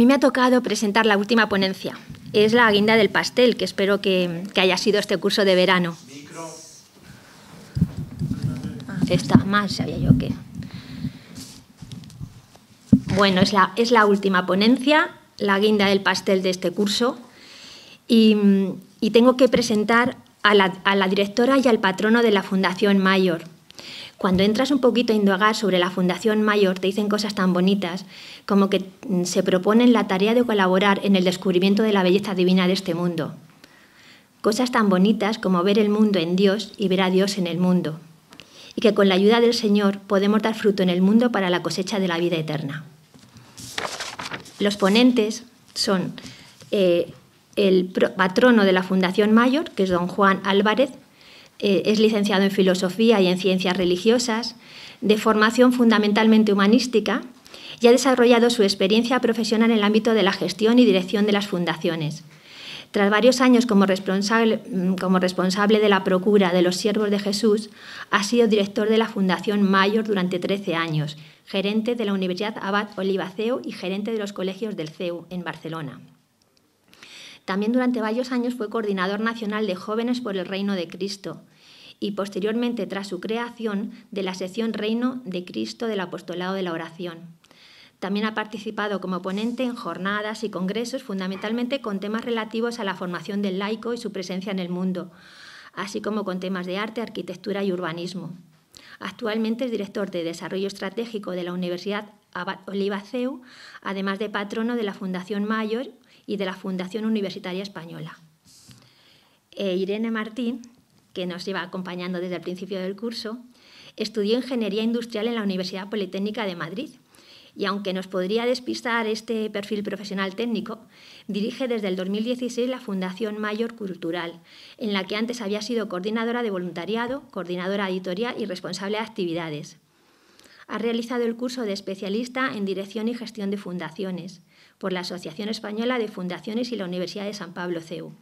mí me ha tocado presentar la última ponencia. Es la guinda del pastel, que espero que, haya sido este curso de verano. Ah, Está más, sabía yo qué? Bueno, es la, última ponencia, la guinda del pastel de este curso. Y, tengo que presentar a la, a la directora y al patrono de la Fundación Mayor, cuando entras un poquito a indagar sobre la Fundación Mayor, te dicen cosas tan bonitas como que mm, se proponen la tarea de colaborar en el descubrimiento de la belleza divina de este mundo. Cosas tan bonitas como ver el mundo en Dios y ver a Dios en el mundo. Y que con la ayuda del Señor podemos dar fruto en el mundo para la cosecha de la vida eterna. Los ponentes son eh, el patrono de la Fundación Mayor, que es don Juan Álvarez, eh, es licenciado en Filosofía y en Ciencias Religiosas, de formación fundamentalmente humanística, y ha desarrollado su experiencia profesional en el ámbito de la gestión y dirección de las fundaciones. Tras varios años como responsable, mm, como responsable de la procura de los siervos de Jesús, ha sido director de la Fundación Mayor durante 13 años, gerente de la Universidad Abad Olivaceo y gerente de los colegios del CEU en Barcelona. También durante varios años fue coordinador nacional de jóvenes por el Reino de Cristo, y posteriormente, tras su creación, de la sección Reino de Cristo del Apostolado de la Oración. También ha participado como ponente en jornadas y congresos, fundamentalmente con temas relativos a la formación del laico y su presencia en el mundo, así como con temas de arte, arquitectura y urbanismo. Actualmente es director de Desarrollo Estratégico de la Universidad CEU, además de patrono de la Fundación Mayor y de la Fundación Universitaria Española. Eh, Irene Martín que nos lleva acompañando desde el principio del curso, estudió Ingeniería Industrial en la Universidad Politécnica de Madrid y aunque nos podría despistar este perfil profesional técnico, dirige desde el 2016 la Fundación Mayor Cultural, en la que antes había sido coordinadora de voluntariado, coordinadora editorial y responsable de actividades. Ha realizado el curso de especialista en Dirección y Gestión de Fundaciones por la Asociación Española de Fundaciones y la Universidad de San Pablo CEU.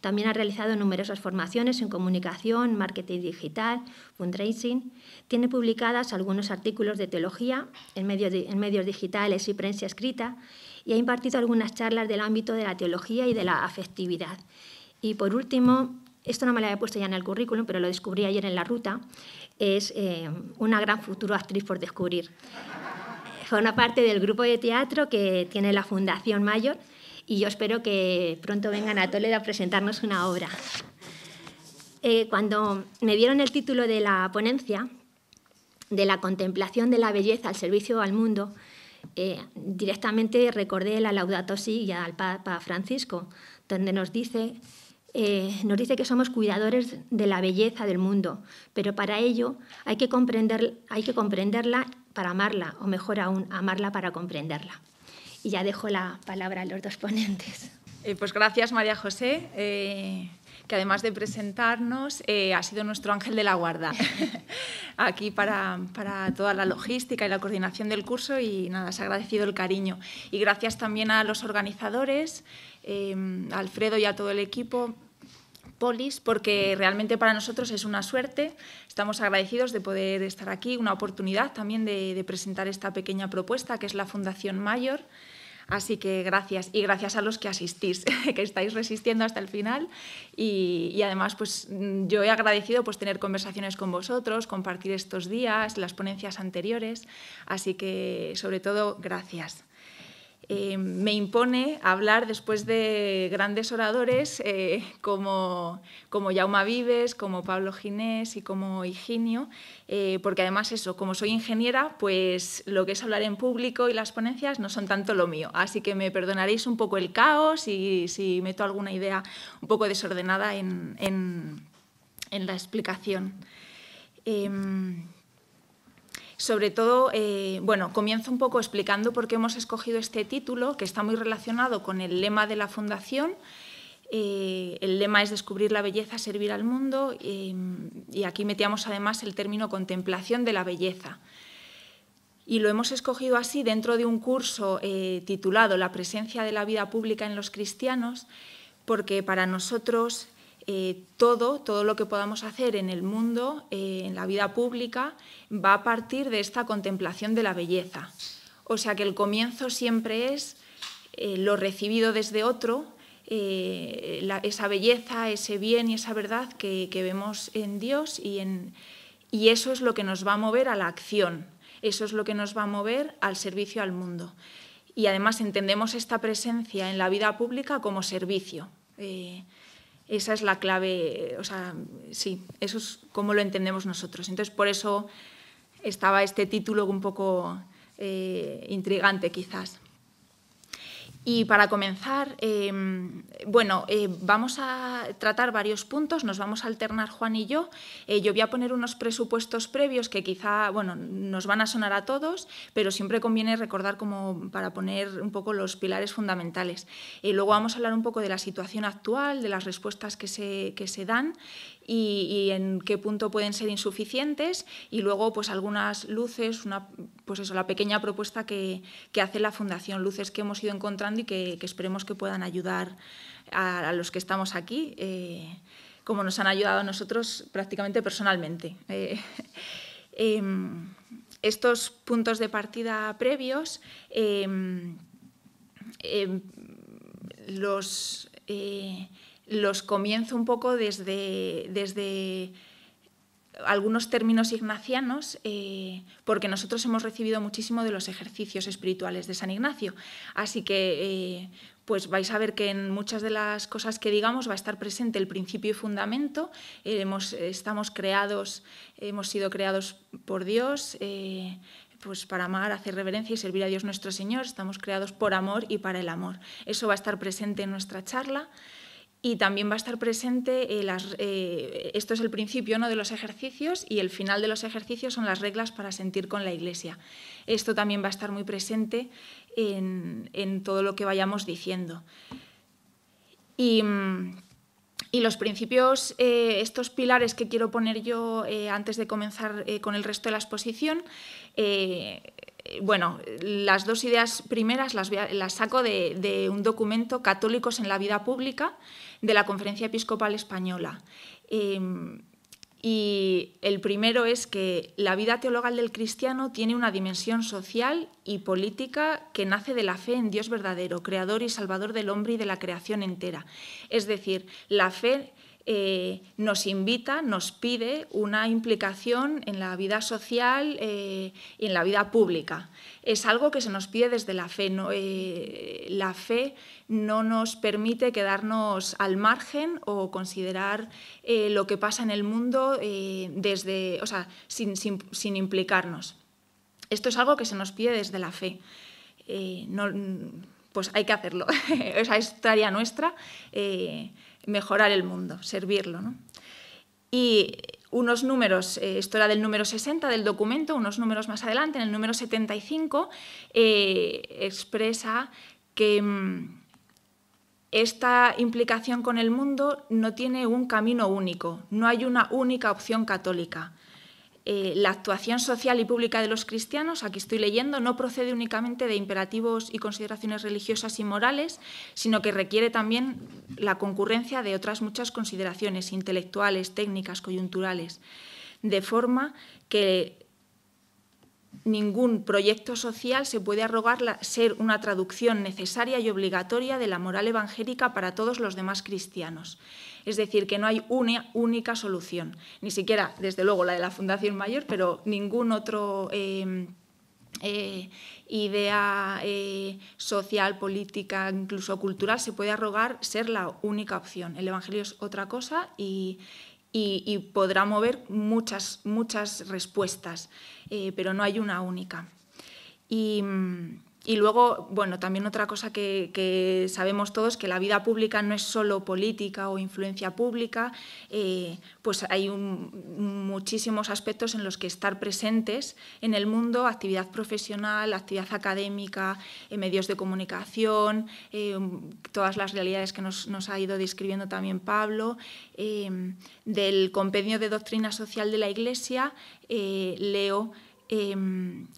También ha realizado numerosas formaciones en comunicación, marketing digital, fundraising. Tiene publicadas algunos artículos de teología en, medios digitales y prensa escrita y ha impartido algunas charlas del ámbito de la teología y de la afectividad. Y por último, esto no me lo había puesto ya en el currículum, pero lo descubrí ayer en la ruta, es eh, una gran futura actriz por descubrir. Forma parte del grupo de teatro que tiene la Fundación Mayor y yo espero que pronto vengan a Toledo a presentarnos una obra. Eh, cuando me dieron el título de la ponencia, de la contemplación de la belleza al servicio al mundo, eh, directamente recordé la Laudato Si y al Papa Francisco, donde nos dice, eh, nos dice que somos cuidadores de la belleza del mundo, pero para ello hay que, comprender, hay que comprenderla para amarla, o mejor aún, amarla para comprenderla y ya dejo la palabra a los dos ponentes. Eh, pues gracias, María José. Eh, que además de presentarnos, eh, ha sido nuestro ángel de la guarda aquí para, toda la logística y la coordinación del curso y nada, se ha agradecido el cariño. Y gracias también a los organizadores, Alfredo y a todo el equipo. Polis, porque realmente para nosotros es una suerte. Estamos agradecidos de poder estar aquí, una oportunidad también de presentar esta pequeña propuesta que es la Fundación Mayor. Así que gracias y gracias a los que asistís, que estáis resistiendo hasta el final y, además pues mm, yo he agradecido pues tener conversaciones con vosotros, compartir estos días, las ponencias anteriores, así que sobre todo gracias. Eh, me impone hablar después de grandes oradores eh, como, como Jauma Vives, como Pablo Ginés y como Higinio, eh, porque además eso, como soy ingeniera, pues lo que es hablar en público y las ponencias no son tanto lo mío, así que me perdonaréis un poco el caos y si meto alguna idea un poco desordenada en, en la explicación. Em, sobre todo, eh, bueno, comienzo un poco explicando por qué hemos escogido este título, que está muy relacionado con el lema de la Fundación. Eh, el lema es descubrir la belleza, servir al mundo, eh, y aquí metíamos además el término contemplación de la belleza. Y lo hemos escogido así dentro de un curso titulado La presencia de la vida pública en los cristianos, porque para nosotros eh, todo, todo lo que podamos hacer en el mundo, eh, en la vida pública, va a partir de esta contemplación de la belleza. O sea que el comienzo siempre es eh, lo recibido desde otro, esa belleza, ese bien y esa verdad que, vemos en Dios y, en, y eso es lo que nos va a mover a la acción, eso es lo que nos va a mover al servicio al mundo. Y además entendemos esta presencia en la vida pública como servicio. Esa es la clave, o sea, sí, eso es como lo entendemos nosotros. Entonces, por eso estaba este título un poco eh, intrigante quizás. Y para comenzar, em, bueno, eh, vamos a tratar varios puntos, nos vamos a alternar Juan y yo. Eh, yo voy a poner unos presupuestos previos que quizá, bueno, nos van a sonar a todos, pero siempre conviene recordar como para poner un poco los pilares fundamentales. Eh, luego vamos a hablar un poco de la situación actual, de las respuestas que se, que se dan y, en qué punto pueden ser insuficientes y luego pues algunas luces, una, pues eso, la pequeña propuesta que, hace la Fundación, luces que hemos ido encontrando y que, esperemos que puedan ayudar a, los que estamos aquí, eh, como nos han ayudado a nosotros prácticamente personalmente. Eh, em, estos puntos de partida previos em, em, los eh, los comienzo un poco desde, desde algunos términos ignacianos, eh, porque nosotros hemos recibido muchísimo de los ejercicios espirituales de San Ignacio. Así que, eh, pues vais a ver que en muchas de las cosas que digamos va a estar presente el principio y fundamento. Eh, hemos, estamos creados, hemos sido creados por Dios. pues para amar, hacer reverencia y servir a Dios nuestro Señor, estamos creados por amor y para el amor. Eso va a estar presente en nuestra charla y también va a estar presente, eh, eh, esto es el principio ¿no? de los ejercicios y el final de los ejercicios son las reglas para sentir con la iglesia. Esto también va a estar muy presente en, todo lo que vayamos diciendo. Y, mm, los principios, eh, estos pilares que quiero poner yo antes de comenzar con el resto de la exposición, bueno, las dos ideas primeras las, saco de, de, un documento, Católicos en la Vida Pública, de la Conferencia Episcopal Española. Em, y el primero es que la vida teologal del cristiano tiene una dimensión social y política que nace de la fe en Dios verdadero, creador y salvador del hombre y de la creación entera. Es decir, la fe eh, nos invita, nos pide una implicación en la vida social eh, y en la vida pública. Es algo que se nos pide desde la fe. No, eh, la fe no nos permite quedarnos al margen o considerar lo que pasa en el mundo desde, sin, implicarnos. Esto es algo que se nos pide desde la fe. pues hay que hacerlo. esa es tarea nuestra mejorar el mundo, servirlo. Y unos números, eh, esto era del número 60 del documento, unos números más adelante, en el número 75, eh, expresa que mm, esta implicación con el mundo no tiene un camino único, no hay una única opción católica. Eh, la actuación social y pública de los cristianos, aquí estoy leyendo, no procede únicamente de imperativos y consideraciones religiosas y morales, sino que requiere también la concurrencia de otras muchas consideraciones intelectuales, técnicas, coyunturales, de forma que ningún proyecto social se puede arrogar ser una traducción necesaria y obligatoria de la moral evangélica para todos los demás cristianos es decir, que no hay una única solución, ni siquiera, desde luego, la de la Fundación Mayor, pero ningún otro... Em, eh, idea eh, social, política, incluso cultural, se puede arrogar ser la única opción. El Evangelio es otra cosa y, podrá mover muchas, muchas respuestas, eh, pero no hay una única. Mm, y luego, bueno, también otra cosa que, sabemos todos, que la vida pública no es solo política o influencia pública, eh, pues hay muchísimos aspectos en los que estar presentes en el mundo, actividad profesional, actividad académica, eh, medios de comunicación, eh, todas las realidades que nos, nos, ha ido describiendo también Pablo, del compendio de doctrina social de la Iglesia, leo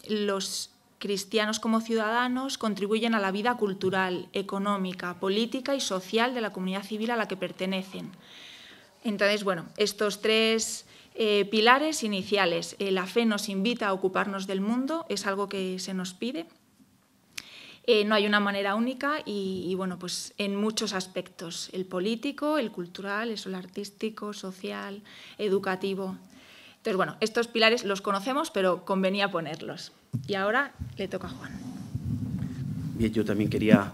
los cristianos como ciudadanos, contribuyen a la vida cultural, económica, política y social de la comunidad civil a la que pertenecen. Entonces, bueno, estos tres eh, pilares iniciales, eh, la fe nos invita a ocuparnos del mundo, es algo que se nos pide. Eh, no hay una manera única y, bueno, pues en muchos aspectos, el político, el cultural, el artístico, social, educativo, entonces, bueno, estos pilares los conocemos, pero convenía ponerlos. Y ahora le toca a Juan. Bien, yo también quería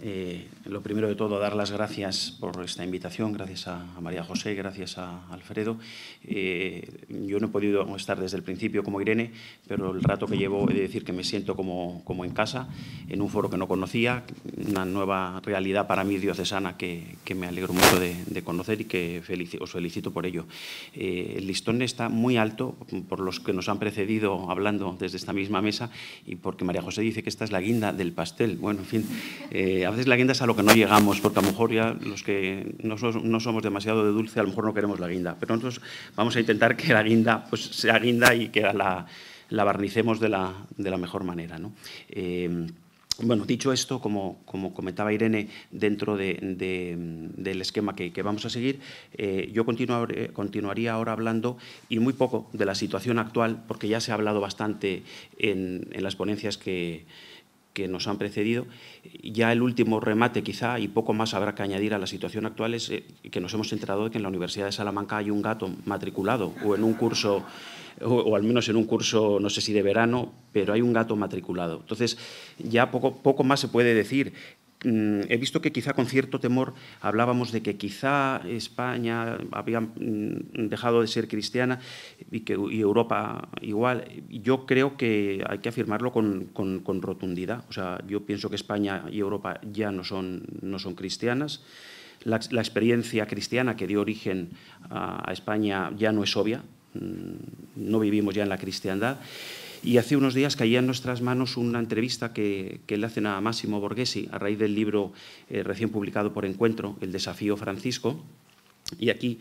eh, lo primero de todo, dar las gracias por esta invitación, gracias a, María José, gracias a Alfredo. Eh, yo no he podido estar desde el principio como Irene, pero el rato que llevo he de decir que me siento como, como en casa, en un foro que no conocía, una nueva realidad para mí diocesana que, que me alegro mucho de, conocer y que os felicito por ello. Eh, el listón está muy alto por los que nos han precedido hablando desde esta misma mesa y porque María José dice que esta es la guinda del pastel. Bueno, en fin, eh, a veces la guinda es que no llegamos, porque a lo mejor ya los que no, no, somos demasiado de dulce, a lo mejor no queremos la guinda. Pero nosotros vamos a intentar que la guinda pues, sea guinda y que la, la barnicemos de la, de la, mejor manera. ¿no? Eh, bueno, dicho esto, como, como, comentaba Irene, dentro de, del esquema que, vamos a seguir, eh, yo continuaría ahora hablando, y muy poco, de la situación actual, porque ya se ha hablado bastante en, en las ponencias que, que nos han precedido. Ya el último remate quizá, y poco más habrá que añadir a la situación actual, es eh, que nos hemos enterado de que en la Universidad de Salamanca hay un gato matriculado, o en un curso, o, al menos en un curso, no sé si de verano, pero hay un gato matriculado. Entonces, ya poco, poco más se puede decir. Mm, he visto que quizá con cierto temor hablábamos de que quizá España había mm, dejado de ser cristiana y, que, Europa igual. Yo creo que hay que afirmarlo con, rotundidad. O sea, yo pienso que España y Europa ya no son, no son cristianas. La, experiencia cristiana que dio origen a, a España ya no es obvia. Mm, no vivimos ya en la cristiandad. Y hace unos días caía en nuestras manos una entrevista que, le hacen a Máximo Borghesi a raíz del libro eh, recién publicado por Encuentro, El desafío Francisco. Y aquí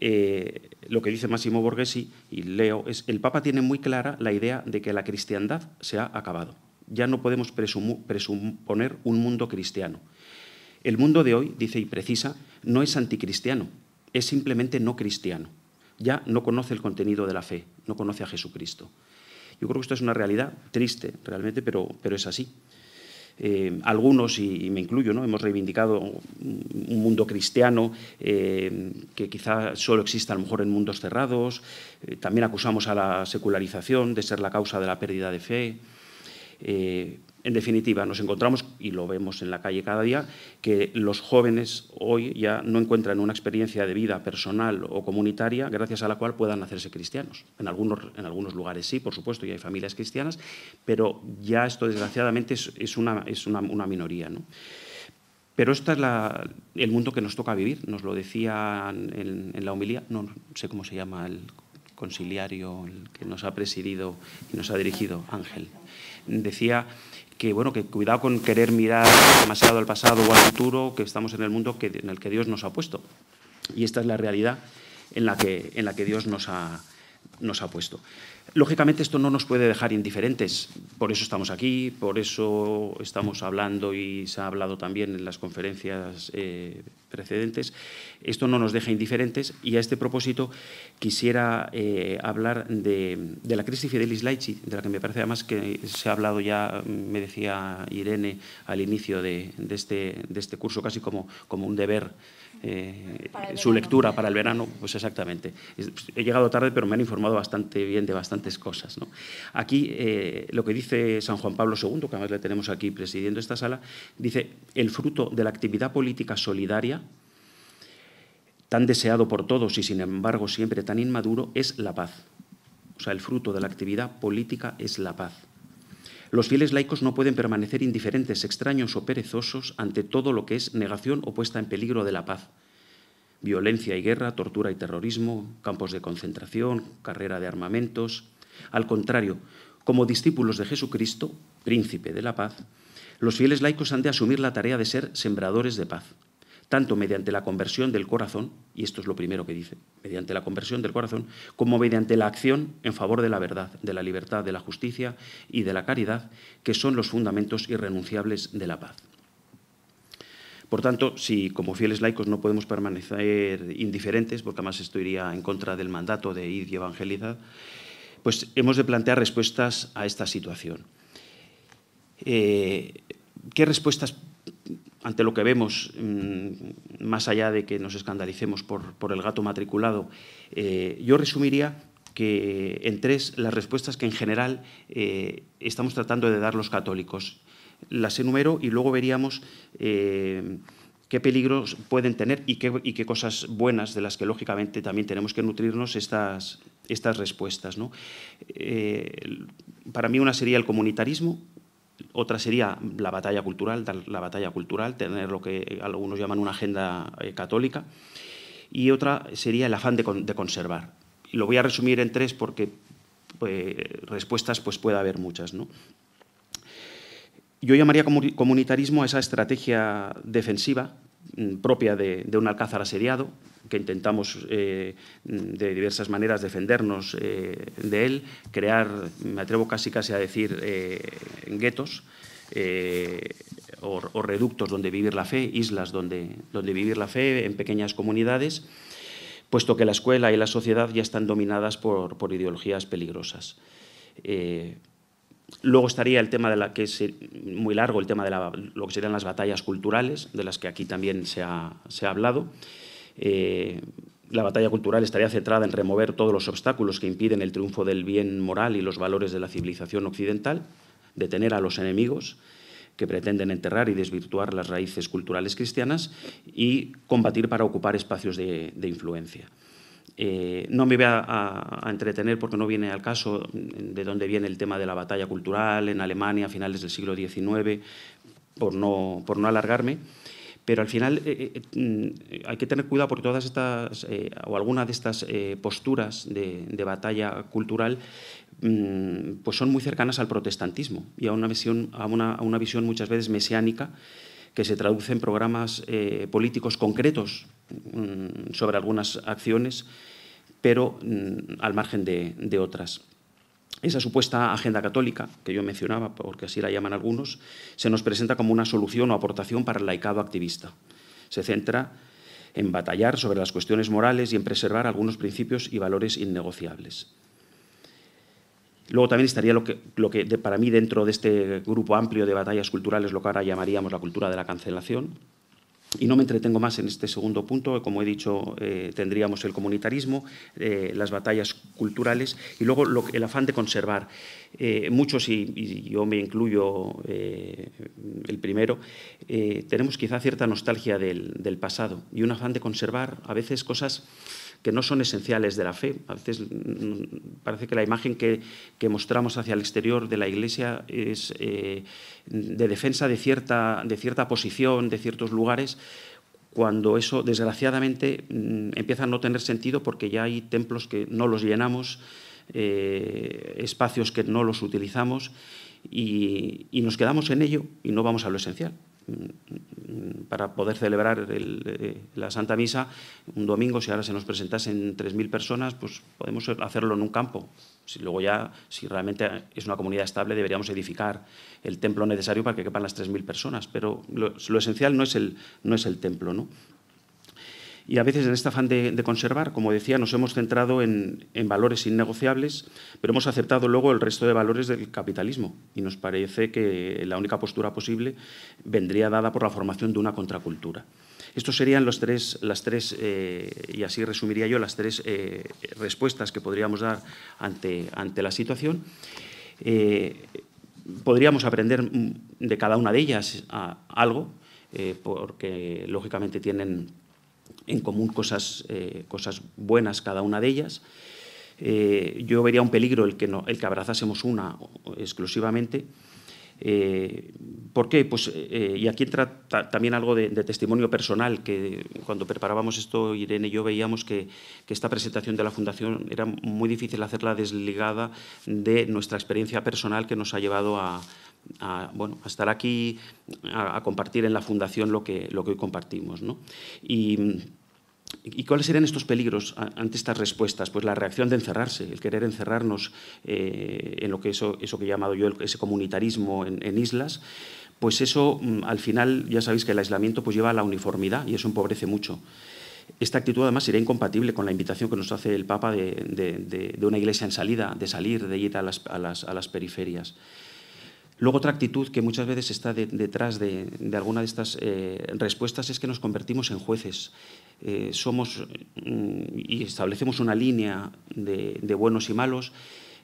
eh, lo que dice Máximo Borghesi, y leo, es el Papa tiene muy clara la idea de que la cristiandad se ha acabado. Ya no podemos presuponer un mundo cristiano. El mundo de hoy, dice y precisa, no es anticristiano, es simplemente no cristiano. Ya no conoce el contenido de la fe, no conoce a Jesucristo. Yo creo que esto es una realidad triste, realmente, pero, pero es así. Eh, algunos, y, me incluyo, ¿no? hemos reivindicado un mundo cristiano eh, que quizá solo exista a lo mejor en mundos cerrados. Eh, también acusamos a la secularización de ser la causa de la pérdida de fe. En definitiva, nos encontramos, y lo vemos en la calle cada día, que los jóvenes hoy ya no encuentran una experiencia de vida personal o comunitaria gracias a la cual puedan hacerse cristianos. En algunos, en algunos lugares sí, por supuesto, y hay familias cristianas, pero ya esto desgraciadamente es, una, es una, minoría. Pero este es la, el mundo que nos toca vivir, nos lo decía en, la homilía, no, sé cómo se llama el conciliario que nos ha presidido y nos ha dirigido, Ángel. Decía que bueno, que cuidado con querer mirar demasiado al pasado o al futuro, que estamos en el mundo que, en el que Dios nos ha puesto. Y esta es la realidad en la que, en la que Dios nos ha, nos ha puesto. Lógicamente esto no nos puede dejar indiferentes, por eso estamos aquí, por eso estamos hablando y se ha hablado también en las conferencias eh, precedentes. Esto no nos deja indiferentes y a este propósito quisiera eh, hablar de, la crisis Fidelis Laici, de la que me parece además que se ha hablado ya, me decía Irene al inicio de, este, este, curso, casi como, un deber. Eh, su lectura para el verano, pues exactamente. Pues, he llegado tarde, pero me han informado bastante bien de bastantes cosas. Aquí eh, lo que dice San Juan Pablo II, que además le tenemos aquí presidiendo esta sala, dice, el fruto de la actividad política solidaria tan deseado por todos y sin embargo siempre tan inmaduro, es la paz. O sea, el fruto de la actividad política es la paz. Los fieles laicos no pueden permanecer indiferentes, extraños o perezosos ante todo lo que es negación o puesta en peligro de la paz. Violencia y guerra, tortura y terrorismo, campos de concentración, carrera de armamentos. Al contrario, como discípulos de Jesucristo, príncipe de la paz, los fieles laicos han de asumir la tarea de ser sembradores de paz tanto mediante la conversión del corazón, y esto es lo primero que dice, mediante la conversión del corazón, como mediante la acción en favor de la verdad, de la libertad, de la justicia y de la caridad, que son los fundamentos irrenunciables de la paz. Por tanto, si como fieles laicos no podemos permanecer indiferentes, porque además esto iría en contra del mandato de ir y evangelizar, pues hemos de plantear respuestas a esta situación. Eh, ¿Qué respuestas ante lo que vemos, mm, más allá de que nos escandalicemos por, el gato matriculado, eh, yo resumiría que en tres las respuestas que en general eh, estamos tratando de dar los católicos. Las enumero y luego veríamos eh, qué peligros pueden tener y qué, cosas buenas de las que lógicamente también tenemos que nutrirnos estas, estas respuestas. para mí una sería el comunitarismo, otra sería la batalla cultural, la batalla cultural, tener lo que algunos llaman una agenda eh, católica. Y otra sería el afán de, conservar. Lo voy a resumir en tres porque pues, respuestas pues, puede haber muchas. Yo llamaría comunitarismo a esa estrategia defensiva mm, propia de un alcázar asediado, que intentamos eh, de diversas maneras defendernos eh, de él, crear, me atrevo casi casi a decir, eh, guetos o, reductos donde vivir la fe, islas donde, donde vivir la fe en pequeñas comunidades, puesto que la escuela y la sociedad ya están dominadas por, ideologías peligrosas. Luego estaría el tema de la que es muy largo, el tema de lo que serían las batallas culturales, de las que aquí también se ha, se ha hablado. Eh, la batalla cultural estaría centrada en remover todos los obstáculos que impiden el triunfo del bien moral y los valores de la civilización occidental, detener a los enemigos que pretenden enterrar y desvirtuar las raíces culturales cristianas y combatir para ocupar espacios de, influencia. Eh, no me voy a, entretener porque no viene al caso de dónde viene el tema de la batalla cultural en Alemania a finales del siglo XIX, por no alargarme. Pero al final eh, eh, eh, mm, hay que tener cuidado porque todas estas, o alguna de estas posturas de, batalla cultural, mm, pues son muy cercanas al protestantismo y a una visión, a una, visión muchas veces mesiánica que se traduce en programas políticos concretos mm, sobre algunas acciones, pero al margen de, de otras. Esa supuesta agenda católica, que yo mencionaba, porque así la llaman algunos, se nos presenta como una solución o aportación para el laicado activista. Se centra en batallar sobre las cuestiones morales y en preservar algunos principios y valores innegociables. Luego también estaría lo que, lo que para mí dentro de este grupo amplio de batallas culturales, lo que ahora llamaríamos la cultura de la cancelación, y no me entretengo más en este segundo punto, como he dicho, eh, tendríamos el comunitarismo, eh, las batallas culturales y luego el afán de conservar. Eh, muchos, y, yo me incluyo el primero, tenemos quizá cierta nostalgia del pasado y un afán de conservar a veces cosas que no son esenciales de la fe. A veces mm, parece que la imagen que, mostramos hacia el exterior de la Iglesia es eh, de defensa de cierta, de cierta posición, de ciertos lugares, cuando eso desgraciadamente mm, empieza a no tener sentido porque ya hay templos que no los llenamos, eh, espacios que no los utilizamos y nos quedamos en ello y no vamos a lo esencial para poder celebrar eh, la Santa Misa un domingo, si ahora se nos presentasen 3.000 personas, pues podemos hacerlo en un campo. Si luego ya, si realmente es una comunidad estable, deberíamos edificar el templo necesario para que quepan las 3.000 personas. Pero lo, esencial no es el, no es el templo, ¿no? Y a veces en este afán de, conservar, como decía, nos hemos centrado en, valores innegociables, pero hemos aceptado luego el resto de valores del capitalismo. Y nos parece que la única postura posible vendría dada por la formación de una contracultura. Estos serían los tres, las tres eh, y así resumiría yo, las tres eh, respuestas que podríamos dar ante, ante la situación. Eh, podríamos aprender de cada una de ellas algo, porque lógicamente tienen en común cosas, eh, cosas buenas cada una de ellas. Eh, yo vería un peligro el que, el que abrazásemos una exclusivamente. Eh, ¿Por qué? Pues, y aquí entra también algo de, testimonio personal, que cuando preparábamos esto, Irene y yo veíamos que, que, esta presentación de la Fundación era muy difícil hacerla desligada de nuestra experiencia personal que nos ha llevado a, bueno, a estar aquí, a, compartir en la Fundación lo que, lo que hoy compartimos. ¿no? Y, ¿Y cuáles serían estos peligros ante estas respuestas? Pues la reacción de encerrarse, el querer encerrarnos eh, en lo que eso, eso que he llamado yo ese comunitarismo en, islas, pues eso mm, al final ya sabéis que el aislamiento pues lleva a la uniformidad y eso empobrece mucho. Esta actitud además sería incompatible con la invitación que nos hace el Papa de, una iglesia en salida, de salir de ir a las, periferias. Luego otra actitud que muchas veces está detrás de, alguna de estas eh, respuestas es que nos convertimos en jueces. Eh, somos mm, y establecemos una línea de buenos y malos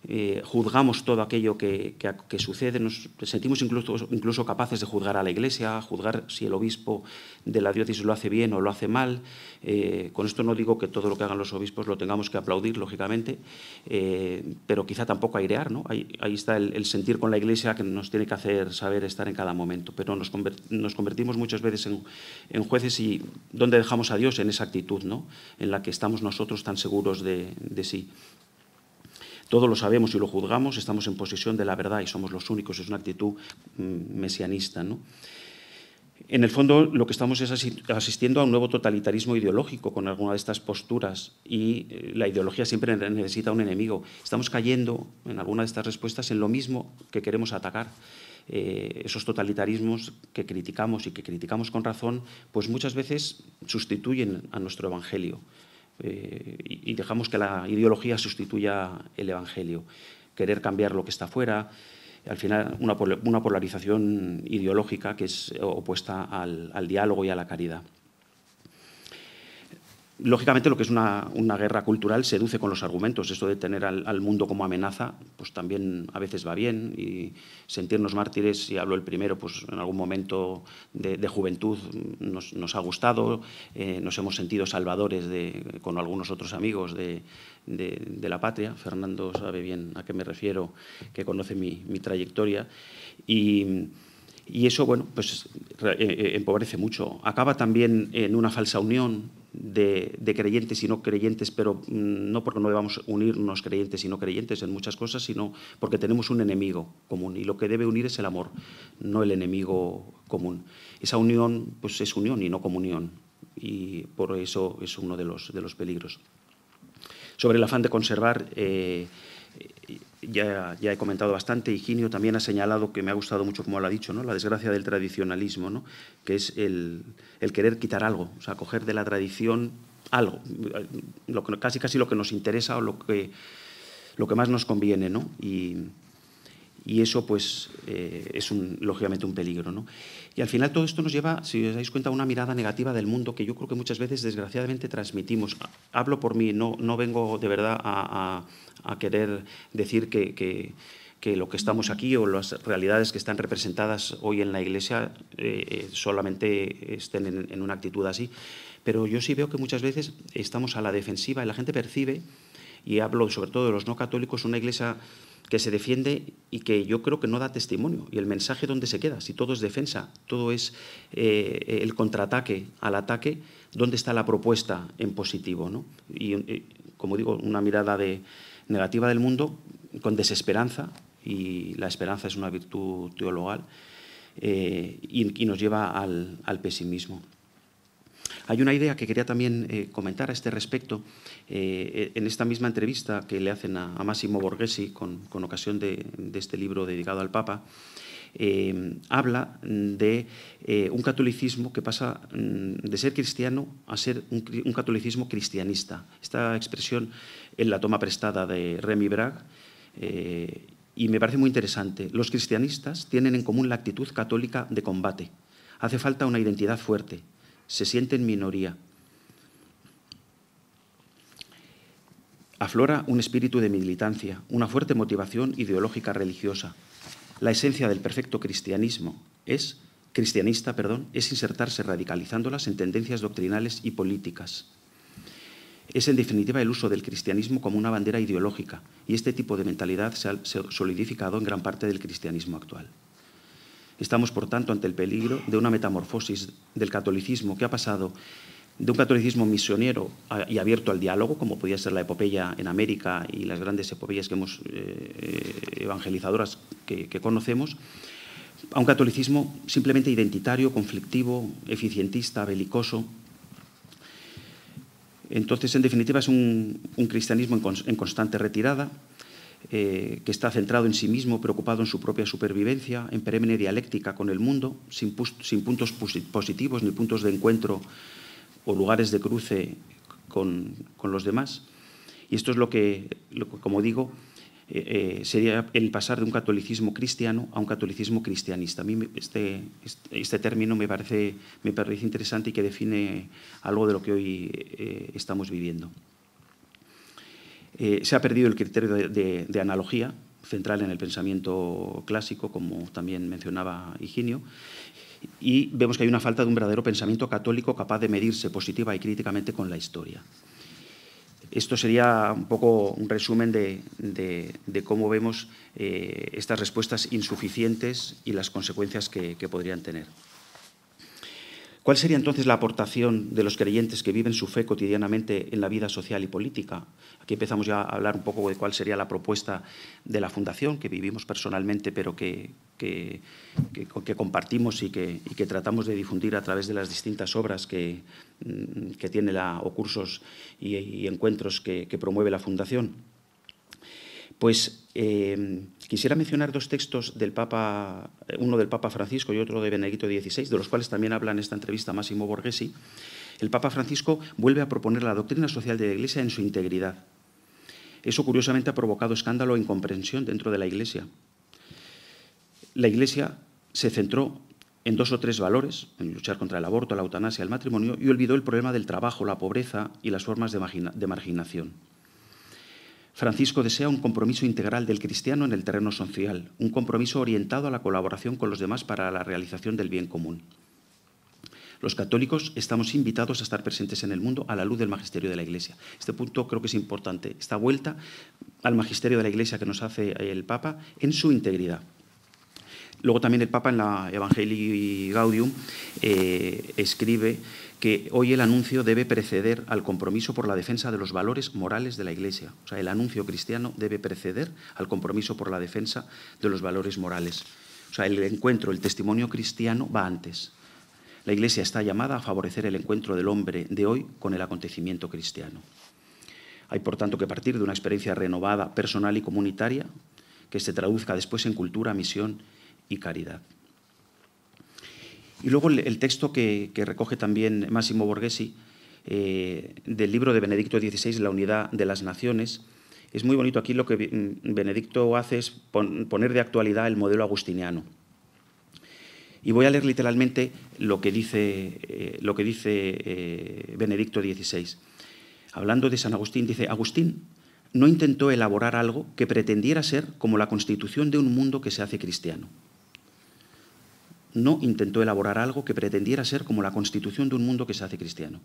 eh, juzgamos todo aquello que, sucede, nos sentimos incluso, incluso capaces de juzgar a la Iglesia, juzgar si el obispo de la diócesis lo hace bien o lo hace mal. Eh, con esto no digo que todo lo que hagan los obispos lo tengamos que aplaudir, lógicamente, eh, pero quizá tampoco airear. ¿no? Ahí, está el, sentir con la Iglesia que nos tiene que hacer saber estar en cada momento, pero nos, convertimos muchas veces en, jueces y ¿dónde dejamos a Dios en esa actitud ¿no? en la que estamos nosotros tan seguros de, de sí? Todo lo sabemos y lo juzgamos, estamos en posesión de la verdad y somos los únicos, es una actitud mm, mesianista. En el fondo, lo que estamos es asistiendo a un nuevo totalitarismo ideológico con alguna de estas posturas y eh, la ideología siempre necesita un enemigo. Estamos cayendo en alguna de estas respuestas en lo mismo que queremos atacar. Eh, esos totalitarismos que criticamos y que criticamos con razón, pues muchas veces sustituyen a nuestro Evangelio. Eh, y dejamos que la ideología sustituya el Evangelio. Querer cambiar lo que está fuera, al final una, polarización ideológica que es opuesta al diálogo y a la caridad lógicamente lo que es una, guerra cultural seduce con los argumentos. Esto de tener al, mundo como amenaza, pues también a veces va bien. Y sentirnos mártires, si hablo el primero, pues en algún momento de, juventud nos, ha gustado, eh, nos hemos sentido salvadores de, con algunos otros amigos de, la patria. Fernando sabe bien a qué me refiero, que conoce mi, mi trayectoria. Y y eso, bueno, pues eh, eh, empobrece mucho. Acaba también en una falsa unión de, creyentes y no creyentes, pero mm, no porque no debamos unirnos creyentes y no creyentes en muchas cosas, sino porque tenemos un enemigo común y lo que debe unir es el amor, no el enemigo común. Esa unión pues es unión y no comunión y por eso es uno de los, de los peligros. Sobre el afán de conservar... Eh, ya, he comentado bastante, Higinio también ha señalado, que me ha gustado mucho como lo ha dicho, la desgracia del tradicionalismo, que es el, querer quitar algo, o sea, coger de la tradición algo, lo casi casi lo que nos interesa o lo que, lo que más nos conviene. Y, eso pues eh, es un, lógicamente un peligro. ¿no? Y al final todo esto nos lleva, si os dais cuenta, a una mirada negativa del mundo que yo creo que muchas veces desgraciadamente transmitimos. Hablo por mí, no, no vengo de verdad a, querer decir que, lo que estamos aquí o las realidades que están representadas hoy en la Iglesia eh, eh, solamente estén en una actitud así. Pero yo sí veo que muchas veces estamos a la defensiva y la gente percibe y hablo sobre todo de los no católicos, una iglesia que se defiende y que yo creo que no da testimonio. ¿Y el mensaje dónde se queda? Si todo es defensa, todo es eh, el contraataque al ataque, ¿dónde está la propuesta en positivo? Y, eh, como digo, una mirada de, negativa del mundo con desesperanza, y la esperanza es una virtud teologal, eh, y, nos lleva al, al pesimismo. Hay una idea que quería también eh, comentar a este respecto. Eh, eh, en esta misma entrevista que le hacen a, Massimo Borghesi con, ocasión de, este libro dedicado al Papa, habla de un catolicismo que pasa mm, de ser cristiano a ser un, catolicismo cristianista. Esta expresión en la toma prestada de Remy Bragg y me parece muy interesante. Los cristianistas tienen en común la actitud católica de combate. Hace falta una identidad fuerte, se sienten minoría. Aflora un espíritu de militancia, una fuerte motivación ideológica religiosa. La esencia del perfecto cristianismo es cristianista, perdón, es insertarse radicalizándolas en tendencias doctrinales y políticas. Es en definitiva el uso del cristianismo como una bandera ideológica y este tipo de mentalidad se ha solidificado en gran parte del cristianismo actual. Estamos, por tanto, ante el peligro de una metamorfosis del catolicismo que ha pasado de un catolicismo misionero y abierto al diálogo, como podía ser la epopeya en América y las grandes epopeyas que hemos, eh, eh, evangelizadoras que, conocemos, a un catolicismo simplemente identitario, conflictivo, eficientista, belicoso, entonces, en definitiva, es un, cristianismo en, constante retirada, eh, que está centrado en sí mismo, preocupado en su propia supervivencia, en perenne dialéctica con el mundo, sin, puntos positivos ni puntos de encuentro o lugares de cruce con, los demás. Y esto es lo que, como digo, eh, eh, sería el pasar de un catolicismo cristiano a un catolicismo cristianista. A mí este, este, este término me parece, me parece interesante y que define algo de lo que hoy estamos viviendo. Eh, se ha perdido el criterio de, analogía central en el pensamiento clásico, como también mencionaba Higinio, y vemos que hay una falta de un verdadero pensamiento católico capaz de medirse positiva y críticamente con la historia. Esto sería un poco un resumen de, cómo vemos eh, estas respuestas insuficientes y las consecuencias que podrían tener. ¿Cuál sería entonces la aportación de los creyentes que viven su fe cotidianamente en la vida social y política? Aquí empezamos ya a hablar un poco de cuál sería la propuesta de la Fundación, que vivimos personalmente, pero que, que, compartimos y, que, tratamos de difundir a través de las distintas obras que, mm, tiene la, o cursos y, encuentros que, promueve la Fundación. Pues eh, Quisiera mencionar dos textos del Papa, eh, uno del Papa Francisco y otro de Benedicto XVI, de los cuales también habla en esta entrevista Máximo Borghesi. El Papa Francisco vuelve a proponer la doctrina social de la Iglesia en su integridad. Eso curiosamente ha provocado escándalo e incomprensión dentro de la Iglesia. La Iglesia se centró en dos o tres valores, en luchar contra el aborto, la eutanasia, el matrimonio, y olvidó el problema del trabajo, la pobreza y las formas de marginación. Francisco desea un compromiso integral del cristiano en el terreno social, un compromiso orientado a la colaboración con los demás para la realización del bien común. Los católicos estamos invitados a estar presentes en el mundo a la luz del magisterio de la Iglesia. Este punto creo que es importante, esta vuelta al magisterio de la Iglesia que nos hace el Papa en su integridad. Luego también el Papa en la Evangelii Gaudium eh, escribe que hoy el anuncio debe preceder al compromiso por la defensa de los valores morales de la Iglesia. O sea, el anuncio cristiano debe preceder al compromiso por la defensa de los valores morales. O sea, el encuentro, el testimonio cristiano va antes. La Iglesia está llamada a favorecer el encuentro del hombre de hoy con el acontecimiento cristiano. Hay, por tanto, que partir de una experiencia renovada, personal y comunitaria, que se traduzca después en cultura, misión y caridad. Y luego el, texto que, recoge también Máximo Borghesi eh, del libro de Benedicto XVI, La unidad de las naciones. Es muy bonito aquí lo que mm, Benedicto hace es poner de actualidad el modelo agustiniano. Y voy a leer literalmente lo que dice, eh, eh, Benedicto XVI. Hablando de San Agustín, dice, Agustín no intentó elaborar algo que pretendiera ser como la constitución de un mundo que se hace cristiano no intentó elaborar algo que pretendiera ser como la constitución de un mundo que se hace cristiano.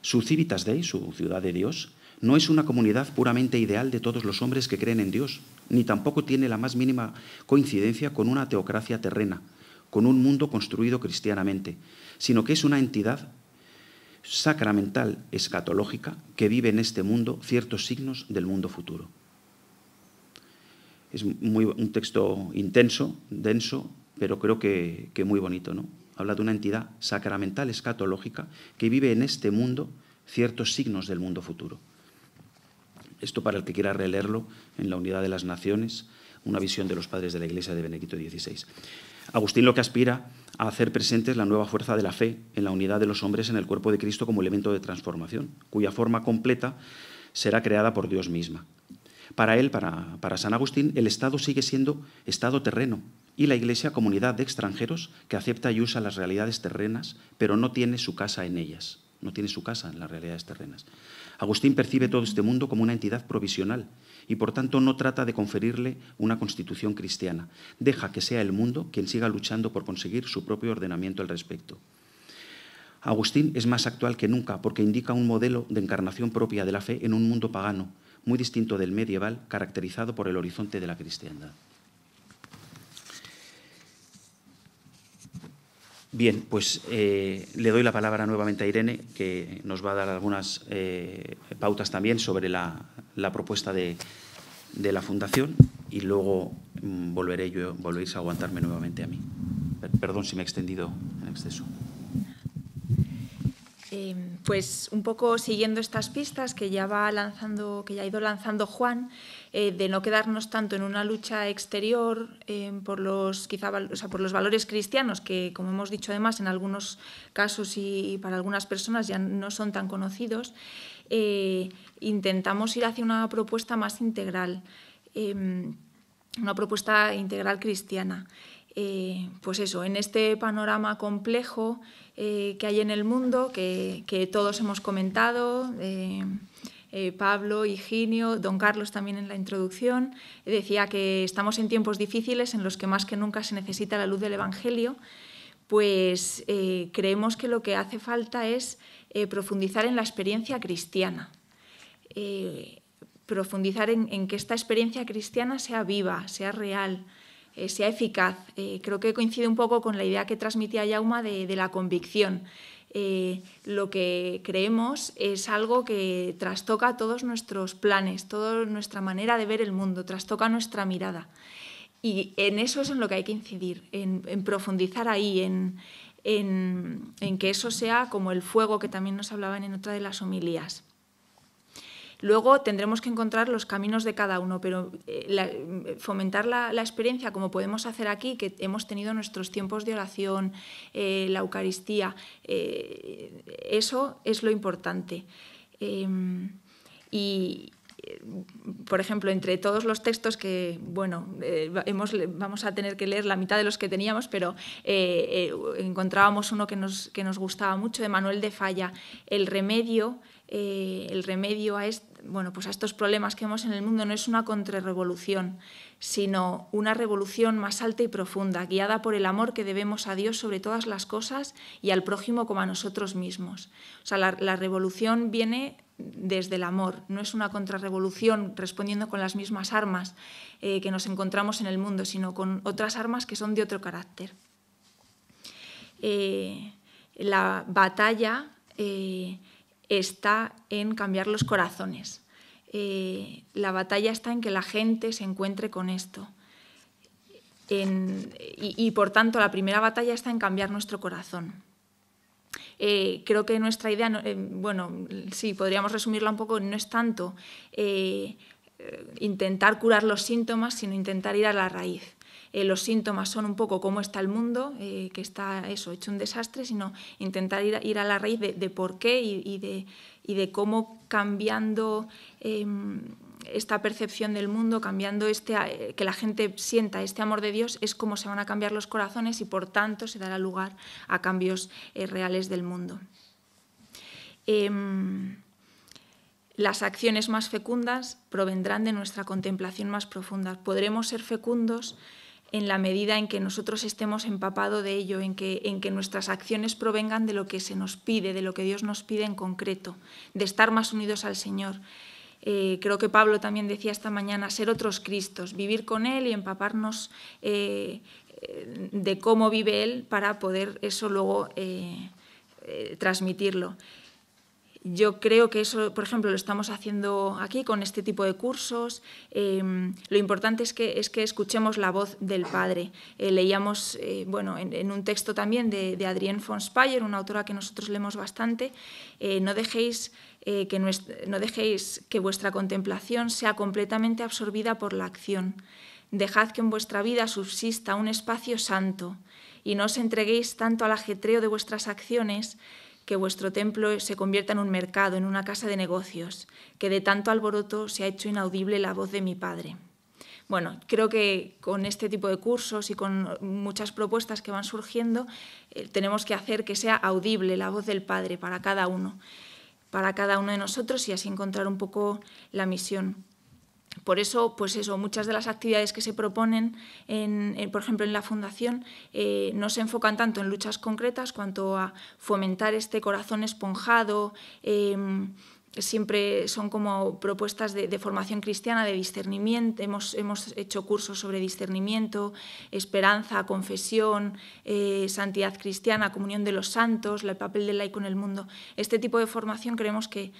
Su Civitas Dei, su ciudad de Dios, no es una comunidad puramente ideal de todos los hombres que creen en Dios, ni tampoco tiene la más mínima coincidencia con una teocracia terrena, con un mundo construido cristianamente, sino que es una entidad sacramental escatológica que vive en este mundo ciertos signos del mundo futuro. Es muy, un texto intenso, denso, pero creo que, muy bonito, ¿no? Habla de una entidad sacramental, escatológica, que vive en este mundo ciertos signos del mundo futuro. Esto para el que quiera releerlo en la Unidad de las Naciones, una visión de los padres de la Iglesia de Benedicto XVI. Agustín lo que aspira a hacer presente es la nueva fuerza de la fe en la unidad de los hombres en el cuerpo de Cristo como elemento de transformación, cuya forma completa será creada por Dios misma. Para él, para San Agustín, el Estado sigue siendo Estado terreno, y la Iglesia comunidad de extranjeros que acepta y usa las realidades terrenas, pero no tiene su casa en ellas, no tiene su casa en las realidades terrenas. Agustín percibe todo este mundo como una entidad provisional y por tanto no trata de conferirle una constitución cristiana. Deja que sea el mundo quien siga luchando por conseguir su propio ordenamiento al respecto. Agustín es más actual que nunca porque indica un modelo de encarnación propia de la fe en un mundo pagano, muy distinto del medieval, caracterizado por el horizonte de la cristiandad. Bien, pues eh, le doy la palabra nuevamente a Irene, que nos va a dar algunas eh, pautas también sobre la, la propuesta de, de, la Fundación y luego mm, volveré yo, volvéis a aguantarme nuevamente a mí. Perdón si me he extendido en exceso. Em, pues un poco siguiendo estas pistas que ya va lanzando, que ha ido lanzando Juan, eh, de no quedarnos tanto en una lucha exterior em, por los quizá por los valores cristianos que, como hemos dicho además, en algunos casos y para algunas personas ya no son tan conocidos, eh, intentamos ir hacia una propuesta más integral, em, una propuesta integral cristiana. Eh, pues eso, en este panorama complejo eh, que hay en el mundo, que, todos hemos comentado, eh, Pablo, Higinio, don Carlos también en la introducción, decía que estamos en tiempos difíciles en los que más que nunca se necesita la luz del Evangelio, pues creemos que lo que hace falta es profundizar en la experiencia cristiana profundizar en, que esta experiencia cristiana sea viva, sea real, eh, sea eficaz. Eh, creo que coincide un poco con la idea que transmitía Yauma de, la convicción. Eh, lo que creemos es algo que trastoca todos nuestros planes, toda nuestra manera de ver el mundo, trastoca nuestra mirada. Y en eso es en lo que hay que incidir, en, profundizar ahí, en, que eso sea como el fuego que también nos hablaban en otra de las homilías. Luego tendremos que encontrar los caminos de cada uno, pero eh, mm, fomentar la, experiencia como podemos hacer aquí, que hemos tenido nuestros tiempos de oración, eh, la Eucaristía, eh, eso es lo importante. Em, y, por ejemplo, entre todos los textos que, bueno, vamos a tener que leer la mitad de los que teníamos, pero encontrábamos uno que nos, que nos gustaba mucho, de Manuel de Falla, El remedio eh, el remedio a, bueno, pues a estos problemas que vemos en el mundo no es una contrarrevolución, sino una revolución más alta y profunda, guiada por el amor que debemos a Dios sobre todas las cosas y al prójimo como a nosotros mismos. O sea, la, revolución viene desde el amor, no es una contrarrevolución respondiendo con las mismas armas eh, que nos encontramos en el mundo, sino con otras armas que son de otro carácter. Eh, la batalla está en cambiar los corazones. Eh, la batalla está en que la gente se encuentre con esto. y, por tanto, la primera batalla está en cambiar nuestro corazón. Eh, creo que nuestra idea, eh, bueno, sí, podríamos resumirla un poco, no es tanto eh, intentar curar los síntomas, sino intentar ir a la raíz. Eh, los síntomas son un poco cómo está el mundo, eh, que está eso, hecho un desastre, sino intentar ir, ir a la raíz de, por qué y, de, cómo cambiando em, esta percepción del mundo, cambiando este, que la gente sienta este amor de Dios, es cómo se van a cambiar los corazones y por tanto se dará lugar a cambios reales del mundo. Em, las acciones más fecundas provendrán de nuestra contemplación más profunda. Podremos ser fecundos en la medida en que nosotros estemos empapados de ello, en que, en que nuestras acciones provengan de lo que se nos pide, de lo que Dios nos pide en concreto, de estar más unidos al Señor. Eh, creo que Pablo también decía esta mañana, ser otros Cristos, vivir con Él y empaparnos eh, de cómo vive Él para poder eso luego eh, transmitirlo. Yo creo que eso, por ejemplo, lo estamos haciendo aquí con este tipo de cursos. Em, lo importante es que, es que escuchemos la voz del padre. Eh, leíamos, eh, bueno, en, un texto también de, Adrienne von Speyer, una autora que nosotros leemos bastante, eh, no dejéis que no dejéis que vuestra contemplación sea completamente absorbida por la acción. Dejad que en vuestra vida subsista un espacio santo y no os entreguéis tanto al ajetreo de vuestras acciones que vuestro templo se convierta en un mercado, en una casa de negocios, que de tanto alboroto se ha hecho inaudible la voz de mi Padre. Bueno, creo que con este tipo de cursos y con muchas propuestas que van surgiendo, eh, tenemos que hacer que sea audible la voz del Padre para cada uno, para cada uno de nosotros y así encontrar un poco la misión. Por eso, pues eso, muchas de las actividades que se proponen, por ejemplo, en la Fundación, eh, no se enfocan tanto en luchas concretas cuanto a fomentar este corazón esponjado. Em, siempre son como propuestas de, formación cristiana, de discernimiento. Hemos, hecho cursos sobre discernimiento, esperanza, confesión, eh, santidad cristiana, comunión de los santos, el papel del laico en el mundo. Este tipo de formación creemos que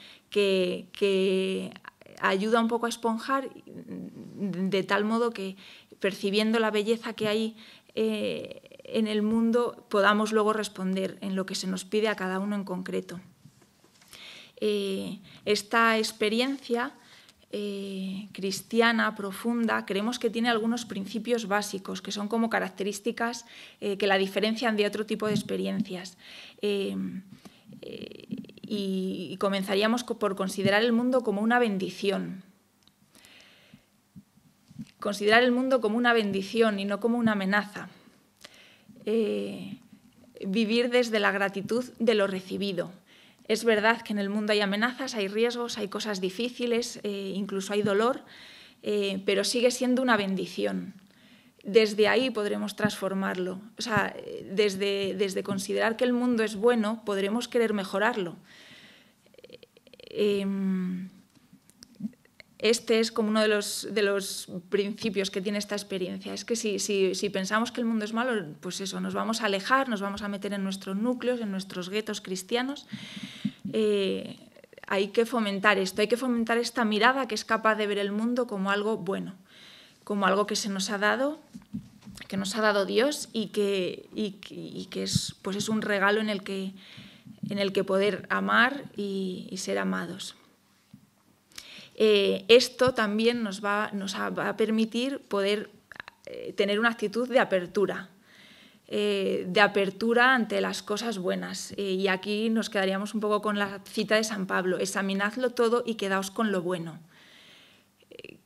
ayuda un poco a esponjar de tal modo que percibiendo la belleza que hay eh, en el mundo podamos luego responder en lo que se nos pide a cada uno en concreto. Eh, esta experiencia eh, cristiana profunda creemos que tiene algunos principios básicos que son como características que la diferencian de otro tipo de experiencias y comenzaríamos por considerar el mundo como una bendición. Considerar el mundo como una bendición y no como una amenaza. Eh, vivir desde la gratitud de lo recibido. Es verdad que en el mundo hay amenazas, hay riesgos, hay cosas difíciles, eh, incluso hay dolor, eh, pero sigue siendo una bendición desde ahí podremos transformarlo. O sea, desde, desde considerar que el mundo es bueno, podremos querer mejorarlo. Em, este es como uno de los, de los, principios que tiene esta experiencia. Es que si, pensamos que el mundo es malo, pues eso, nos vamos a alejar, nos vamos a meter en nuestros núcleos, en nuestros guetos cristianos. Eh, hay que fomentar esto, hay que fomentar esta mirada que es capaz de ver el mundo como algo bueno como algo que se nos ha dado, que nos ha dado Dios y que, es, pues es un regalo en el que, en el que poder amar y, ser amados. Eh, esto también nos va, nos va a permitir poder eh, tener una actitud de apertura, eh, de apertura ante las cosas buenas. y aquí nos quedaríamos un poco con la cita de San Pablo, examinadlo todo y quedaos con lo bueno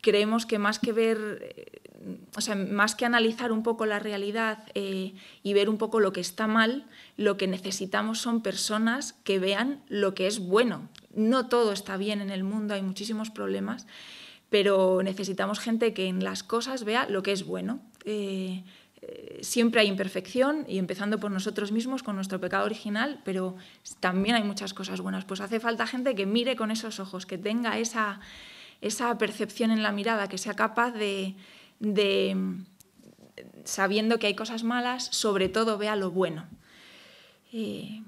creemos que más que ver, eh, o sea, más que analizar un poco la realidad eh, y ver un poco lo que está mal, lo que necesitamos son personas que vean lo que es bueno. No todo está bien en el mundo, hay muchísimos problemas, pero necesitamos gente que en las cosas vea lo que es bueno. Eh, siempre hay imperfección y empezando por nosotros mismos con nuestro pecado original, pero también hay muchas cosas buenas. Pues hace falta gente que mire con esos ojos, que tenga esa, esa percepción en la mirada, que sea capaz de, sabiendo que hay cosas malas, sobre todo vea lo bueno. Eh,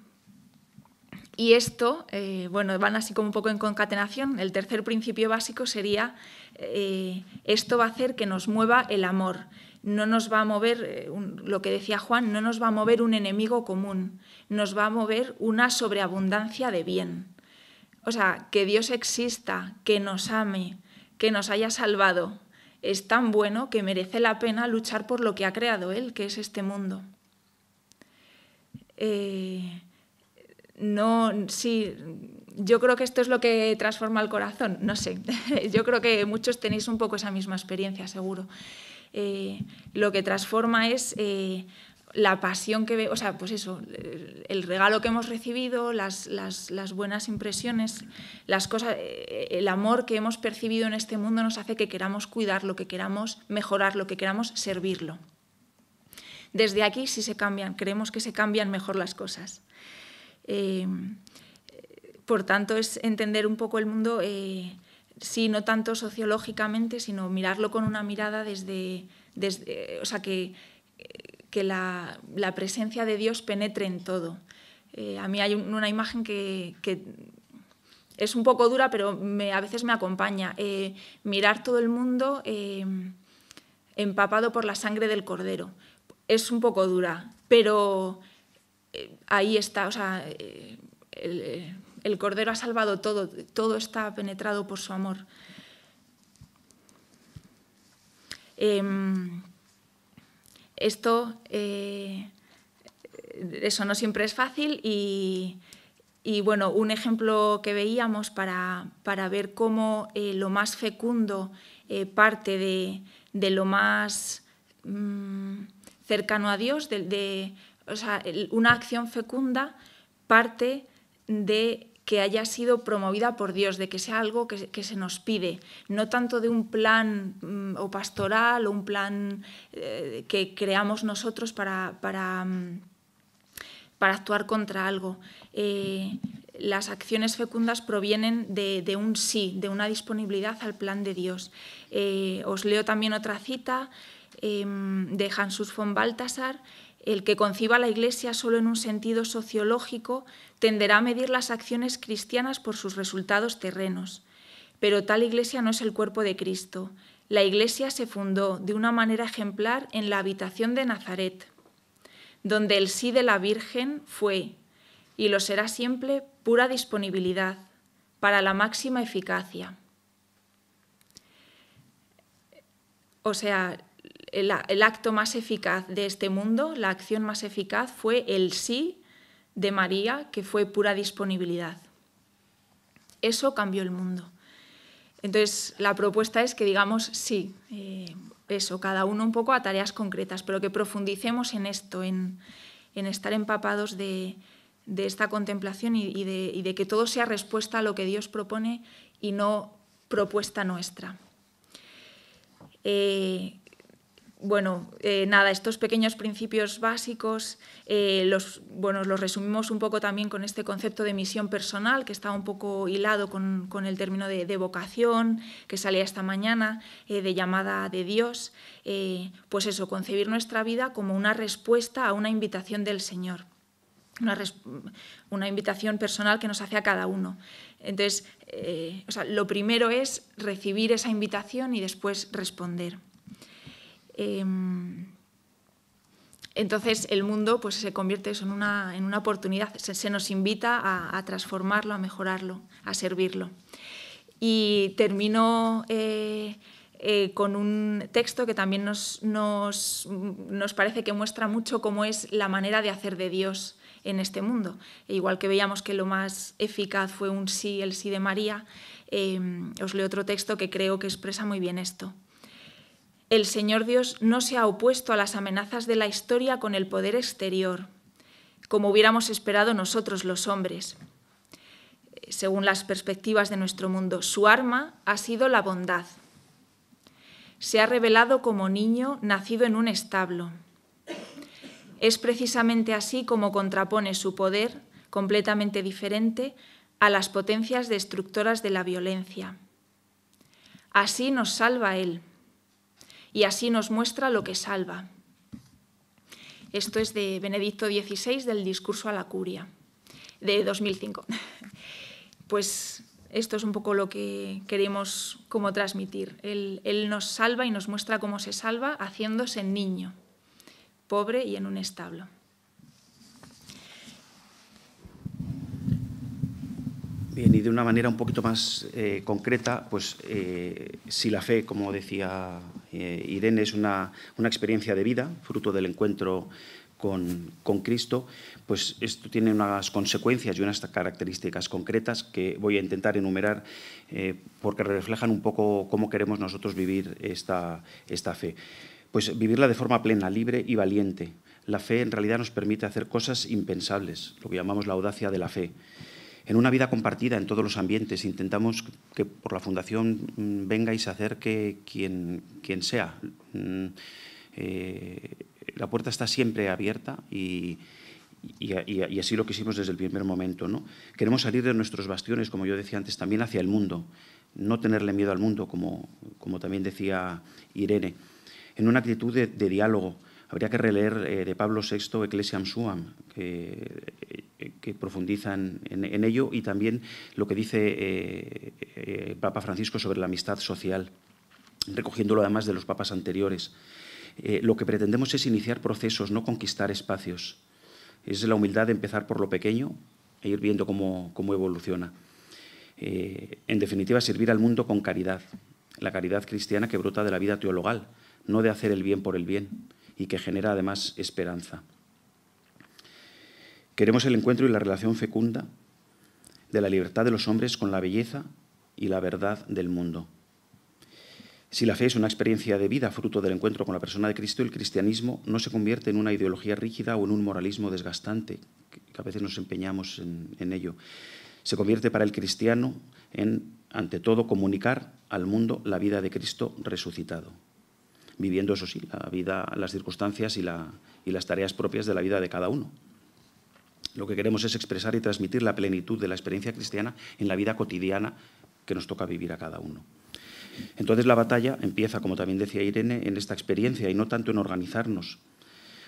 y esto, eh, bueno, van así como un poco en concatenación. El tercer principio básico sería, eh, esto va a hacer que nos mueva el amor. No nos va a mover, lo que decía Juan, no nos va a mover un enemigo común, nos va a mover una sobreabundancia de bien. O sea, que Dios exista, que nos ame, que nos haya salvado, es tan bueno que merece la pena luchar por lo que ha creado Él, que es este mundo. Eh, no, sí, yo creo que esto es lo que transforma el corazón, no sé. yo creo que muchos tenéis un poco esa misma experiencia, seguro. Eh, lo que transforma es eh, la pasión que ve o sea, pues eso, el regalo que hemos recibido, las, buenas impresiones, las cosas, eh, el amor que hemos percibido en este mundo nos hace que queramos cuidarlo, que queramos mejorarlo, que queramos servirlo. Desde aquí sí se cambian, creemos que se cambian mejor las cosas. Eh, por tanto, es entender un poco el mundo, eh, sí, no tanto sociológicamente, sino mirarlo con una mirada desde, desde o sea, que que la, presencia de Dios penetre en todo. Eh, a mí hay una imagen que, es un poco dura, pero a veces me acompaña. Eh, mirar todo el mundo eh, empapado por la sangre del cordero. Es un poco dura, pero ahí está, o sea, el, cordero ha salvado todo, todo está penetrado por su amor. Em, esto, eh, eso no siempre es fácil y, bueno, un ejemplo que veíamos para, ver cómo eh, lo más fecundo eh, parte de, lo más mm, cercano a Dios, de, o sea, una acción fecunda parte de que haya sido promovida por Dios, de que sea algo que, se nos pide, no tanto de un plan mm, o pastoral o un plan eh, que creamos nosotros para, para, mm, actuar contra algo. Eh, las acciones fecundas provienen de, un sí, de una disponibilidad al plan de Dios. Eh, os leo también otra cita em, de Hansus von Baltasar, el que conciba la Iglesia solo en un sentido sociológico tenderá a medir las acciones cristianas por sus resultados terrenos. Pero tal iglesia no es el cuerpo de Cristo. La iglesia se fundó de una manera ejemplar en la habitación de Nazaret, donde el sí de la Virgen fue, y lo será siempre, pura disponibilidad para la máxima eficacia. O sea, el, acto más eficaz de este mundo, la acción más eficaz, fue el sí de María, que fue pura disponibilidad. Eso cambió el mundo. Entonces, la propuesta es que digamos, sí, eh, eso, cada uno un poco a tareas concretas, pero que profundicemos en esto, en, estar empapados de, esta contemplación y, de, que todo sea respuesta a lo que Dios propone y no propuesta nuestra. Eh, bueno, eh, nada, estos pequeños principios básicos eh, los, bueno, los resumimos un poco también con este concepto de misión personal, que está un poco hilado con, el término de, vocación, que salía esta mañana, eh, de llamada de Dios. pues eso, concebir nuestra vida como una respuesta a una invitación del Señor. Una, una invitación personal que nos hace a cada uno. Entonces, o sea, lo primero es recibir esa invitación y después responder. Em, entonces el mundo pues, se convierte en, una, en una oportunidad, se, nos invita a, transformarlo, a mejorarlo, a servirlo. Y termino eh, eh, con un texto que también nos, nos, parece que muestra mucho cómo es la manera de hacer de Dios en este mundo. E igual que veíamos que lo más eficaz fue un sí, el sí de María, em, os leo otro texto que creo que expresa muy bien esto. El Señor Dios no se ha opuesto a las amenazas de la historia con el poder exterior, como hubiéramos esperado nosotros los hombres. Según las perspectivas de nuestro mundo, su arma ha sido la bondad. Se ha revelado como niño nacido en un establo. Es precisamente así como contrapone su poder, completamente diferente, a las potencias destructoras de la violencia. Así nos salva Él y así nos muestra lo que salva. Esto es de Benedicto XVI, del discurso a la curia, de 2005. Pues esto es un poco lo que queremos como transmitir. Él, nos salva y nos muestra cómo se salva haciéndose niño, pobre y en un establo. Bien, y de una manera un poquito más eh, concreta, pues eh, si la fe, como decía eh, Irene es una, experiencia de vida, fruto del encuentro con, Cristo, pues esto tiene unas consecuencias y unas características concretas que voy a intentar enumerar eh, porque reflejan un poco cómo queremos nosotros vivir esta, esta fe. Pues vivirla de forma plena, libre y valiente. La fe en realidad nos permite hacer cosas impensables, lo que llamamos la audacia de la fe en una vida compartida en todos los ambientes. Intentamos que por la Fundación mm, venga y hacer que quien, quien sea. Mm, eh, la puerta está siempre abierta y, así lo quisimos desde el primer momento. ¿no? Queremos salir de nuestros bastiones, como yo decía antes, también hacia el mundo, no tenerle miedo al mundo, como, como también decía Irene, en una actitud de, diálogo. Habría que releer eh, de Pablo VI Ecclesiam Suam, que que profundizan en, ello y también lo que dice eh, eh, Papa Francisco sobre la amistad social, recogiéndolo además de los papas anteriores. Eh, lo que pretendemos es iniciar procesos, no conquistar espacios. Es la humildad de empezar por lo pequeño e ir viendo cómo, cómo evoluciona. en definitiva, servir al mundo con caridad, la caridad cristiana que brota de la vida teologal, no de hacer el bien por el bien y que genera además esperanza. Queremos el encuentro y la relación fecunda de la libertad de los hombres con la belleza y la verdad del mundo. Si la fe es una experiencia de vida fruto del encuentro con la persona de Cristo, el cristianismo no se convierte en una ideología rígida o en un moralismo desgastante, que a veces nos empeñamos en, ello. Se convierte para el cristiano en, ante todo, comunicar al mundo la vida de Cristo resucitado, viviendo, eso sí, la vida, las circunstancias y las tareas propias de la vida de cada uno lo que queremos es expresar y transmitir la plenitud de la experiencia cristiana en la vida cotidiana que nos toca vivir a cada uno. Entonces la batalla empieza, como también decía Irene, en esta experiencia y no tanto en organizarnos,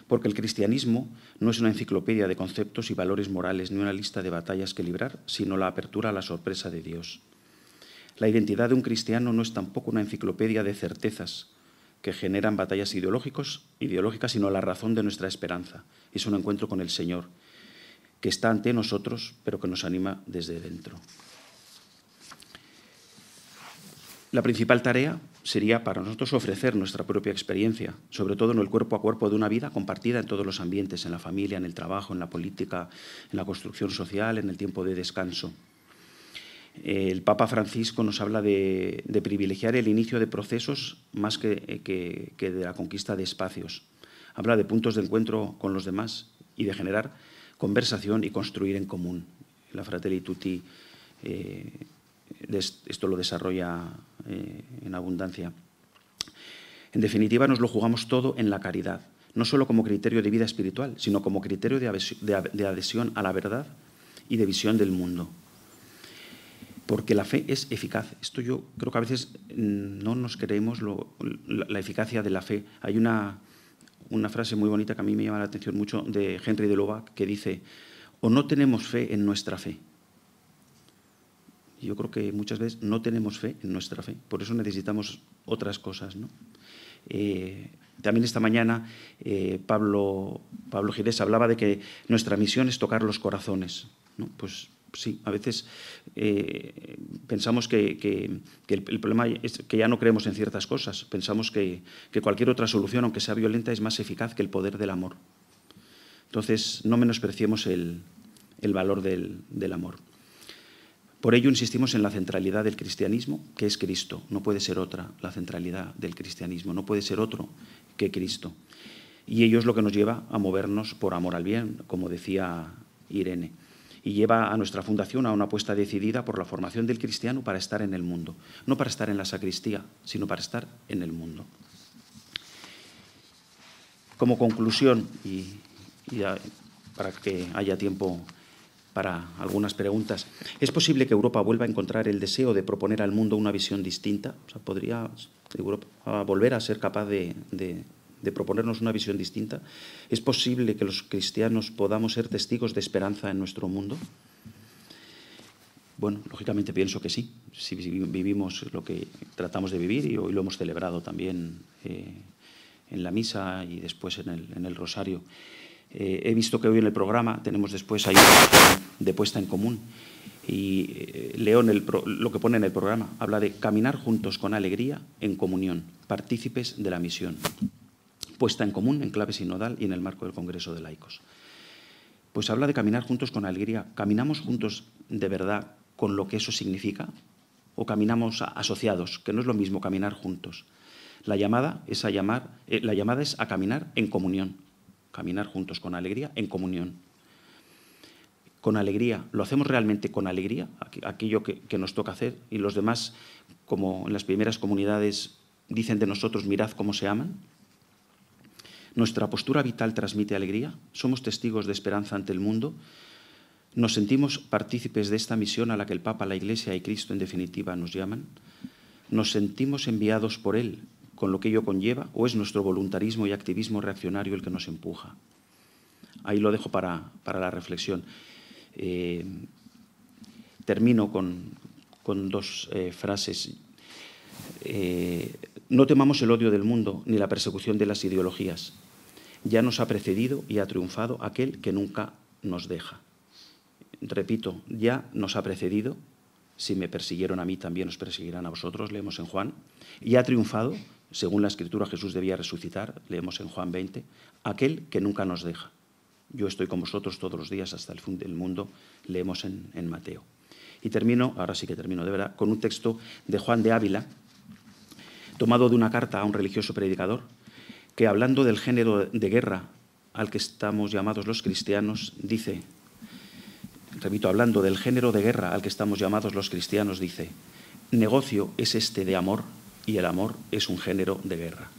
porque el cristianismo no es una enciclopedia de conceptos y valores morales ni una lista de batallas que librar, sino la apertura a la sorpresa de Dios. La identidad de un cristiano no es tampoco una enciclopedia de certezas que generan batallas ideológicos, ideológicas, sino la razón de nuestra esperanza. Es un encuentro con el Señor que está ante nosotros, pero que nos anima desde dentro. La principal tarea sería para nosotros ofrecer nuestra propia experiencia, sobre todo en el cuerpo a cuerpo de una vida compartida en todos los ambientes, en la familia, en el trabajo, en la política, en la construcción social, en el tiempo de descanso. El Papa Francisco nos habla de, privilegiar el inicio de procesos más que de la conquista de espacios. Habla de puntos de encuentro con los demás y de generar conversación y construir en común. La Fratelli Tutti eh, esto lo desarrolla eh, en abundancia. En definitiva, nos lo jugamos todo en la caridad, no solo como criterio de vida espiritual, sino como criterio de adhesión a la verdad y de visión del mundo. Porque la fe es eficaz. Esto yo creo que a veces mm, no nos creemos la eficacia de la fe. Hay una, una frase muy bonita que a mí me llama la atención mucho de Henry de Lovac que dice, o no tenemos fe en nuestra fe. Yo creo que muchas veces no tenemos fe en nuestra fe, por eso necesitamos otras cosas. Eh, también esta mañana eh, Pablo, Pablo Gires hablaba de que nuestra misión es tocar los corazones. ¿no? Pues sí, a veces eh, pensamos que, el, problema es que ya no creemos en ciertas cosas, pensamos que, cualquier otra solución, aunque sea violenta, es más eficaz que el poder del amor. Entonces, no menospreciemos el, valor del amor. Por ello insistimos en la centralidad del cristianismo, que es Cristo. No puede ser otra la centralidad del cristianismo, no puede ser otro que Cristo. Y ello es lo que nos lleva a movernos por amor al bien, como decía Irene y lleva a nuestra fundación a una apuesta decidida por la formación del cristiano para estar en el mundo, no para estar en la sacristía, sino para estar en el mundo. Como conclusión, y, para que haya tiempo para algunas preguntas, ¿es posible que Europa vuelva a encontrar el deseo de proponer al mundo una visión distinta? ¿Podría Europa volver a ser capaz de de proponernos una visión distinta? ¿Es posible que los cristianos podamos ser testigos de esperanza en nuestro mundo? Bueno, lógicamente pienso que sí, si vivimos lo que tratamos de vivir y hoy lo hemos celebrado también eh, en la misa y después en el, rosario. Eh, he visto que hoy en el programa tenemos después ahí de puesta en común y eh, leo lo que pone en el programa. Habla de caminar juntos con alegría en comunión, partícipes de la misión puesta en común en clave sinodal y en el marco del Congreso de Laicos. Pues habla de caminar juntos con alegría. ¿Caminamos juntos de verdad con lo que eso significa? ¿O caminamos asociados, que no es lo mismo caminar juntos? La llamada es a, llamar, eh, la llamada es a caminar en comunión, caminar juntos con alegría en comunión. Con alegría, lo hacemos realmente con alegría, aquello que, que nos toca hacer, y los demás, como en las primeras comunidades dicen de nosotros, mirad cómo se aman. ¿Nuestra postura vital transmite alegría? ¿Somos testigos de esperanza ante el mundo? ¿Nos sentimos partícipes de esta misión a la que el Papa, la Iglesia y Cristo en definitiva nos llaman? ¿Nos sentimos enviados por Él, con lo que ello conlleva, o es nuestro voluntarismo y activismo reaccionario el que nos empuja? Ahí lo dejo para, la reflexión. Eh, termino con, dos eh, frases. Eh, no temamos el odio del mundo ni la persecución de las ideologías ya nos ha precedido y ha triunfado aquel que nunca nos deja. Repito, ya nos ha precedido, si me persiguieron a mí también os perseguirán a vosotros, leemos en Juan, y ha triunfado, según la escritura Jesús debía resucitar, leemos en Juan 20, aquel que nunca nos deja. Yo estoy con vosotros todos los días hasta el fin del mundo, leemos en, en Mateo. Y termino, ahora sí que termino de verdad, con un texto de Juan de Ávila, tomado de una carta a un religioso predicador, que hablando del género de guerra al que estamos llamados los cristianos, dice, repito, hablando del género de guerra al que estamos llamados los cristianos, dice, negocio es este de amor y el amor es un género de guerra.